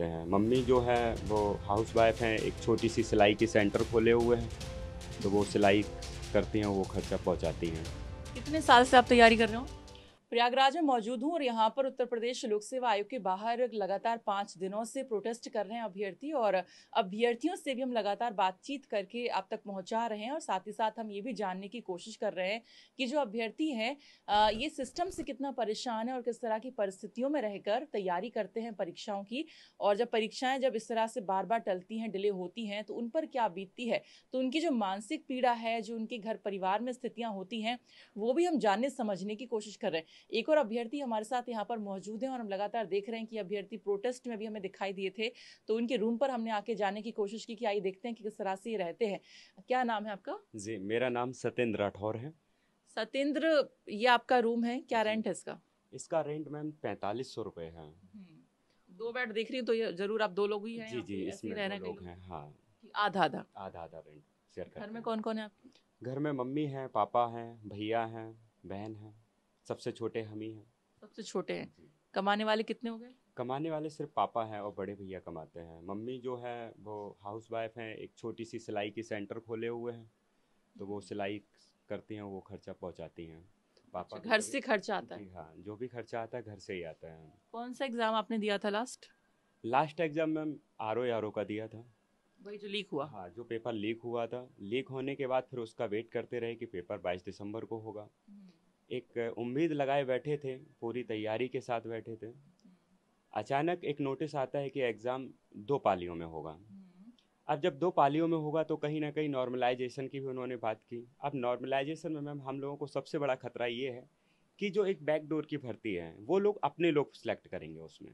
हैं मम्मी जो है वो हाउस वाइफ हैं एक छोटी सी सिलाई के सेंटर खोले हुए हैं तो वो सिलाई करती हैं वो खर्चा पहुंचाती हैं कितने साल से आप तैयारी कर रहे हो प्रयागराज में मौजूद हूँ और यहाँ पर उत्तर प्रदेश लोक सेवा आयोग के बाहर लगातार पाँच दिनों से प्रोटेस्ट कर रहे हैं अभ्यर्थी और अभ्यर्थियों से भी हम लगातार बातचीत करके आप तक पहुँचा रहे हैं और साथ ही साथ हम ये भी जानने की कोशिश कर रहे हैं कि जो अभ्यर्थी हैं ये सिस्टम से कितना परेशान है और किस तरह की परिस्थितियों में रहकर तैयारी करते हैं परीक्षाओं की और जब परीक्षाएं जब इस तरह से बार बार टलती हैं डिले होती हैं तो उन पर क्या बीतती है तो उनकी जो मानसिक पीड़ा है जो उनके घर परिवार में स्थितियाँ होती हैं वो भी हम जानने समझने की कोशिश कर रहे हैं एक और अभ्यर्थी हमारे साथ यहाँ पर मौजूद हैं और हम लगातार देख रहे हैं कि अभ्यर्थी प्रोटेस्ट में भी हमें दिखाई दिए थे तो उनके रूम पर हमने आके जाने की कोशिश की कि आइए देखते हैं कि किस तरह से ये रहते हैं क्या नाम है आपका जी मेरा नाम सत्येंद्र राठौर है सत्येंद्र ये आपका रूम है क्या रेंट है इसका इसका रेंट मैम पैंतालीस सौ रुपए है हम्म, दो बेड देख रही हूँ तो ये जरूर आप दो लोग ही हैं जी जी इसमें रहने लोग हैं हाँ आधा आधा आधा आधा रेंट घर में कौन कौन है आप घर में मम्मी हैं पापा हैं भैया हैं बहन हैं सबसे छोटे हम ही हैं सबसे छोटे हैं कमाने वाले कितने हो गए कमाने वाले सिर्फ पापा हैं और बड़े भैया कमाते हैं मम्मी जो है वो हाउस वाइफ हैं एक छोटी सी सिलाई की सेंटर खोले हुए हैं तो वो सिलाई करती हैं वो खर्चा पहुंचाती हैं पापा अच्छा, घर से खर्चा आता है हाँ जो भी खर्चा आता है घर से ही आता है कौन सा एग्ज़ाम आपने दिया था last last exam ma'am R O R O का दिया था वही जो लीक हुआ हाँ जो पेपर लीक हुआ था लीक होने के बाद फिर उसका वेट करते रहे कि पेपर बाईस दिसंबर को होगा हम्म। एक उम्मीद लगाए बैठे थे पूरी तैयारी के साथ बैठे थे अचानक एक नोटिस आता है कि एग्ज़ाम दो पालियों में होगा अब जब दो पालियों में होगा तो कहीं ना कहीं नॉर्मलाइजेशन की भी उन्होंने बात की अब नॉर्मलाइजेशन में मैम हम लोगों को सबसे बड़ा खतरा ये है कि जो एक बैकडोर की भर्ती है वो लोग अपने लोग सिलेक्ट करेंगे उसमें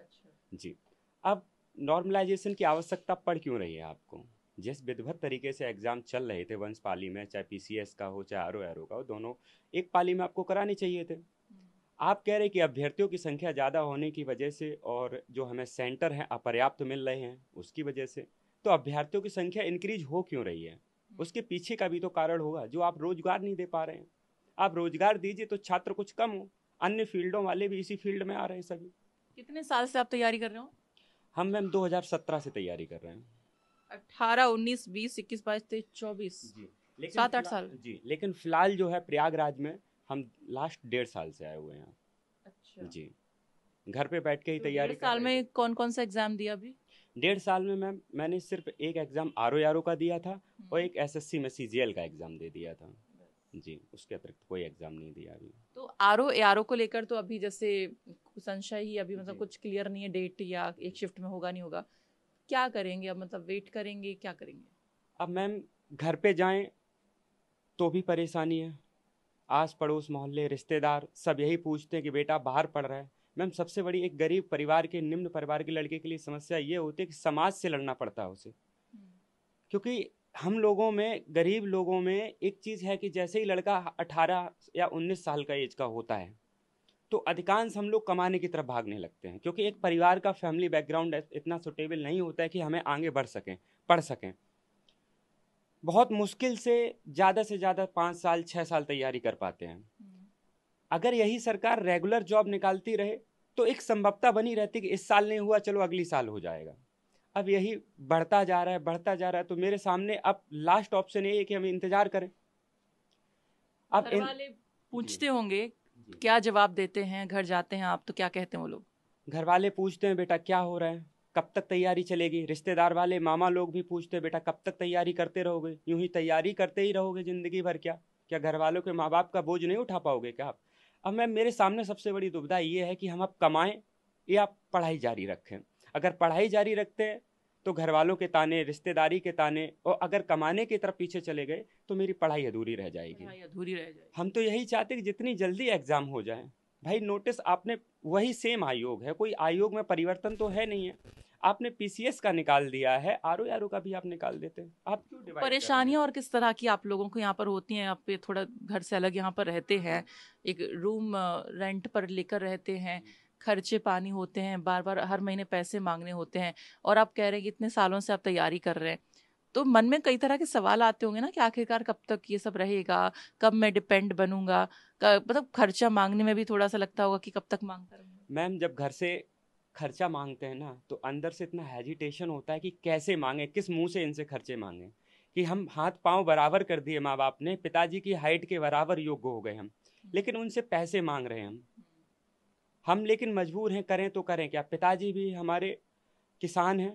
अच्छा। जी अब नॉर्मलाइजेशन की आवश्यकता पड़ क्यों रही है आपको जिस विधिवत तरीके से एग्जाम चल रहे थे वंश पाली में चाहे पीसीएस का हो चाहे आर ओ आर ओ का हो दोनों एक पाली में आपको कराने चाहिए थे हम्म। आप कह रहे कि अभ्यर्थियों की संख्या ज़्यादा होने की वजह से और जो हमें सेंटर हैं अपर्याप्त मिल रहे हैं उसकी वजह से तो अभ्यर्थियों की संख्या इंक्रीज हो क्यों रही है हम्म। उसके पीछे का भी तो कारण होगा जो आप रोजगार नहीं दे पा रहे हैं आप रोजगार दीजिए तो छात्र कुछ कम हो अन्य फील्डों वाले भी इसी फील्ड में आ रहे हैं सभी कितने साल से आप तैयारी कर रहे हो हम मैम 2017 से तैयारी कर रहे हैं अठारह उन्नीस बीस इक्कीस बाईस तेईस चौबीस सात आठ साल जी लेकिन फिलहाल जो है प्रयागराज में हम लास्ट डेढ़ साल से आए हुए हैं अच्छा जी घर पे बैठ के ही तो तैयारी साल में कौन कौन सा एग्जाम दिया अभी डेढ़ साल में मैम मैंने सिर्फ एक exam R O R O का दिया था और हम्म। एक एस एस सी में सी जी एल का एग्जाम दे दिया था जी उसके अतिरिक्त कोई एग्जाम नहीं दिया अभी तो आर ओ आर ओ को लेकर तो अभी जैसे संशय ही अभी मतलब कुछ क्लियर नहीं है डेट या एक शिफ्ट में होगा नहीं होगा क्या करेंगे अब मतलब वेट करेंगे क्या करेंगे अब मैम घर पे जाएं तो भी परेशानी है आस पड़ोस मोहल्ले रिश्तेदार सब यही पूछते हैं कि बेटा बाहर पढ़ रहा है मैम सबसे बड़ी एक गरीब परिवार के निम्न परिवार के लड़के के लिए समस्या ये होती है कि समाज से लड़ना पड़ता है उसे हम्म। क्योंकि हम लोगों में गरीब लोगों में एक चीज़ है कि जैसे ही लड़का 18 या 19 साल का एज का होता है तो अधिकांश हम लोग कमाने की तरफ भागने लगते हैं क्योंकि एक परिवार का फैमिली बैकग्राउंड इतना सुटेबल नहीं होता है कि हमें आगे बढ़ सकें पढ़ सकें बहुत मुश्किल से ज़्यादा से ज़्यादा पाँच साल छः साल तैयारी कर पाते हैं हम्म। अगर यही सरकार रेगुलर जॉब निकालती रहे तो एक संभवता बनी रहती कि इस साल नहीं हुआ चलो अगली साल हो जाएगा अब यही बढ़ता जा रहा है बढ़ता जा रहा है तो मेरे सामने अब लास्ट ऑप्शन ये है कि हम इंतज़ार करें अब इन... पूछते होंगे क्या जवाब देते हैं घर जाते हैं आप तो क्या कहते हैं वो लोग घर वाले पूछते हैं बेटा क्या हो रहा है कब तक तैयारी चलेगी रिश्तेदार वाले मामा लोग भी पूछते हैं बेटा कब तक तैयारी करते रहोगे यूं ही तैयारी करते ही रहोगे ज़िंदगी भर क्या क्या घर वालों के माँ बाप का बोझ नहीं उठा पाओगे क्या आप अब मैम मेरे सामने सबसे बड़ी दुविधा ये है कि हम अब कमाएँ या पढ़ाई जारी रखें अगर पढ़ाई जारी रखते हैं तो घर वालों के ताने रिश्तेदारी के ताने और अगर कमाने की तरफ पीछे चले गए तो मेरी पढ़ाई अधूरी रह जाएगी अधूरी रह जाएगी हम तो यही चाहते कि जितनी जल्दी एग्जाम हो जाए भाई नोटिस आपने वही सेम आयोग है कोई आयोग में परिवर्तन तो है नहीं है आपने पीसीएस का निकाल दिया है आर ओ आर ओ का भी आप निकाल देते हैं आप क्यों परेशानियाँ और किस तरह की आप लोगों को यहाँ पर होती हैं आप थोड़ा घर से अलग यहाँ पर रहते हैं एक रूम रेंट पर लेकर रहते हैं हम्म। खर्चे पानी होते हैं बार बार हर महीने पैसे मांगने होते हैं और आप कह रहे हैं कि इतने सालों से आप तैयारी कर रहे हैं तो मन में कई तरह के सवाल आते होंगे ना कि आखिरकार कब तक ये सब रहेगा कब मैं डिपेंड बनूंगा मतलब खर्चा मांगने में भी थोड़ा सा लगता होगा कि कब तक मांग मैम जब घर से खर्चा मांगते हैं ना तो अंदर से इतना हेजिटेशन होता है कि कैसे मांगे किस मुंह से इनसे खर्चे मांगे कि हम हाथ पांव बराबर कर दिए माँ बाप ने पिताजी की हाइट के बराबर योग्य हो गए हम लेकिन उनसे पैसे मांग रहे हैं हम हम लेकिन मजबूर हैं करें तो करें क्या पिताजी भी हमारे किसान हैं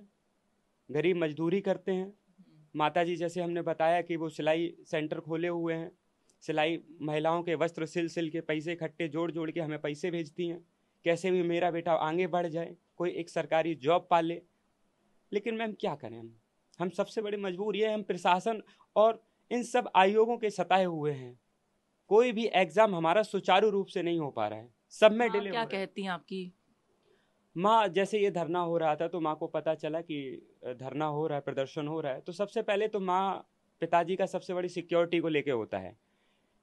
गरीब मजदूरी करते हैं माता जी जैसे हमने बताया कि वो सिलाई सेंटर खोले हुए हैं सिलाई महिलाओं के वस्त्र सिल सिल के पैसे इकट्ठे जोड़ जोड़ के हमें पैसे भेजती हैं कैसे भी मेरा बेटा आगे बढ़ जाए कोई एक सरकारी जॉब पा ले लेकिन मैम क्या करें हम हम सबसे बड़े मजबूर ये हम प्रशासन और इन सब आयोगों के सताए हुए हैं कोई भी एग्ज़ाम हमारा सुचारू रूप से नहीं हो पा रहा है सब में डिले क्या कहती हैं आपकी माँ जैसे ये धरना हो रहा था तो माँ को पता चला कि धरना हो रहा है प्रदर्शन हो रहा है तो सबसे पहले तो माँ पिताजी का सबसे बड़ी सिक्योरिटी को लेके होता है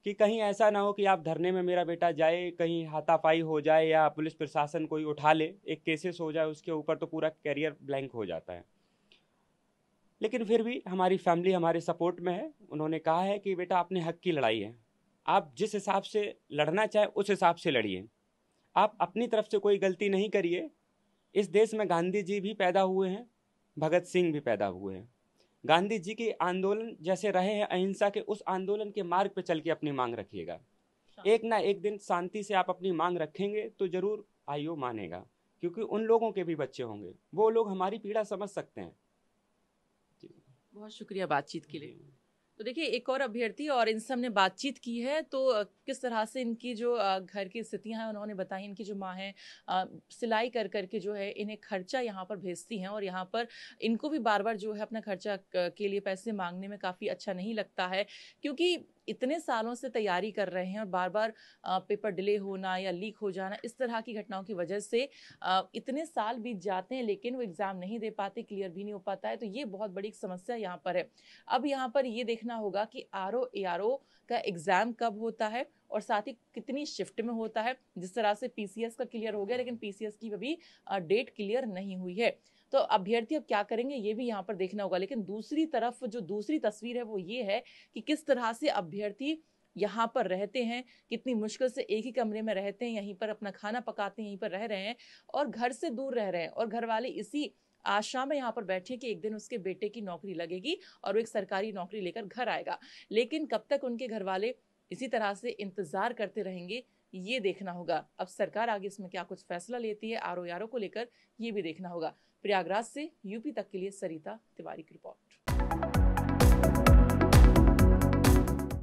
कि कहीं ऐसा ना हो कि आप धरने में मेरा बेटा जाए कहीं हाथापाई हो जाए या पुलिस प्रशासन कोई उठा ले एक केसेस हो जाए उसके ऊपर तो पूरा कैरियर ब्लैंक हो जाता है लेकिन फिर भी हमारी फैमिली हमारे सपोर्ट में है उन्होंने कहा है कि बेटा आपने हक की लड़ाई है आप जिस हिसाब से लड़ना चाहे उस हिसाब से लड़िए आप अपनी तरफ से कोई गलती नहीं करिए इस देश में गांधी जी भी पैदा हुए हैं भगत सिंह भी पैदा हुए हैं गांधी जी के आंदोलन जैसे रहे हैं अहिंसा के उस आंदोलन के मार्ग पर चल के अपनी मांग रखिएगा अच्छा। एक ना एक दिन शांति से आप अपनी मांग रखेंगे तो ज़रूर आईओ मानेगा क्योंकि उन लोगों के भी बच्चे होंगे वो लोग हमारी पीड़ा समझ सकते हैं बहुत शुक्रिया बातचीत के लिए तो देखिए एक और अभ्यर्थी और इनसे हमने बातचीत की है तो किस तरह से इनकी जो घर की स्थितियां हैं उन्होंने बताई इनकी जो माँ हैं सिलाई कर कर के जो है इन्हें खर्चा यहाँ पर भेजती हैं और यहाँ पर इनको भी बार बार जो है अपना खर्चा के लिए पैसे मांगने में काफ़ी अच्छा नहीं लगता है क्योंकि इतने सालों से तैयारी कर रहे हैं और बार बार पेपर डिले होना या लीक हो जाना इस तरह की घटनाओं की वजह से इतने साल बीत जाते हैं लेकिन वो एग्ज़ाम नहीं दे पाते क्लियर भी नहीं हो पाता है तो ये बहुत बड़ी समस्या यहाँ पर है अब यहाँ पर ये देखना होगा कि आर ओ का एग्ज़ाम कब होता है और साथ ही कितनी शिफ्ट में होता है जिस तरह से पी का क्लियर हो गया लेकिन पी की अभी डेट क्लियर नहीं हुई है तो अभ्यर्थी अब क्या करेंगे ये भी यहाँ पर देखना होगा लेकिन दूसरी तरफ जो दूसरी तस्वीर है वो ये है कि किस तरह से अभ्यर्थी यहाँ पर रहते हैं कितनी मुश्किल से एक ही कमरे में रहते हैं यहीं पर अपना खाना पकाते हैं यहीं पर रह रहे हैं और घर से दूर रह रहे हैं और घर वाले इसी आशा में यहाँ पर बैठे कि एक दिन उसके बेटे की नौकरी लगेगी और वो एक सरकारी नौकरी लेकर घर आएगा लेकिन कब तक उनके घर वाले इसी तरह से इंतज़ार करते रहेंगे ये देखना होगा अब सरकार आगे इसमें क्या कुछ फैसला लेती है आर ओ को लेकर ये भी देखना होगा प्रयागराज से यूपी तक के लिए सरिता तिवारी की रिपोर्ट